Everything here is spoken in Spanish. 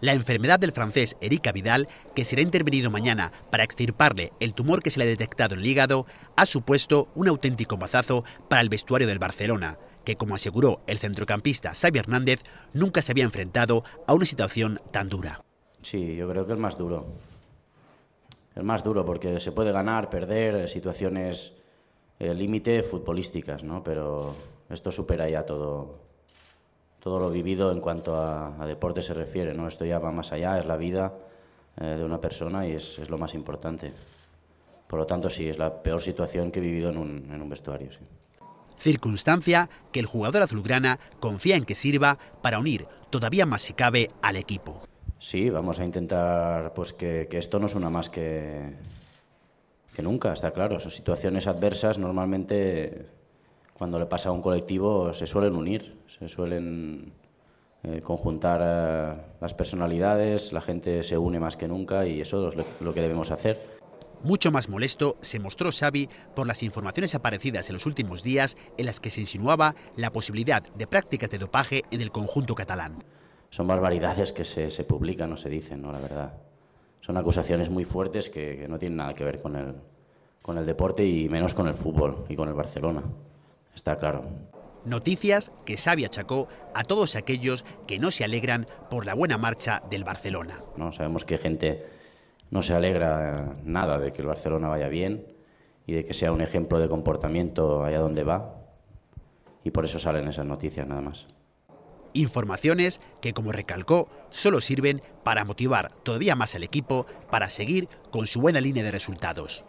La enfermedad del francés Erika Vidal, que será intervenido mañana para extirparle el tumor que se le ha detectado en el hígado, ha supuesto un auténtico mazazo para el vestuario del Barcelona, que, como aseguró el centrocampista Xavi Hernández, nunca se había enfrentado a una situación tan dura. Sí, yo creo que el más duro. El más duro, porque se puede ganar, perder, eh, situaciones eh, límite futbolísticas, ¿no? Pero esto supera ya todo, todo lo vivido en cuanto a, deporte se refiere. ¿no? Esto ya va más allá, es la vida eh, de una persona y es, lo más importante. Por lo tanto, sí, es la peor situación que he vivido en un, vestuario. Circunstancia que el jugador azulgrana confía en que sirva para unir todavía más si cabe al equipo. Sí, vamos a intentar pues que, esto no es una más que, que nunca, está claro. Son situaciones adversas normalmente cuando le pasa a un colectivo se suelen unir, se suelen eh, conjuntar eh, las personalidades, la gente se une más que nunca y eso es lo, que debemos hacer. Mucho más molesto se mostró Xavi por las informaciones aparecidas en los últimos días en las que se insinuaba la posibilidad de prácticas de dopaje en el conjunto catalán. Son barbaridades que se, publican o se dicen, ¿no? La verdad. Son acusaciones muy fuertes que, no tienen nada que ver con el deporte y menos con el fútbol y con el Barcelona está claro. Noticias que Sabia achacó a todos aquellos que no se alegran por la buena marcha del Barcelona. No sabemos que gente no se alegra nada de que el Barcelona vaya bien y de que sea un ejemplo de comportamiento allá donde va y por eso salen esas noticias nada más. Informaciones que, como recalcó, solo sirven para motivar todavía más al equipo para seguir con su buena línea de resultados.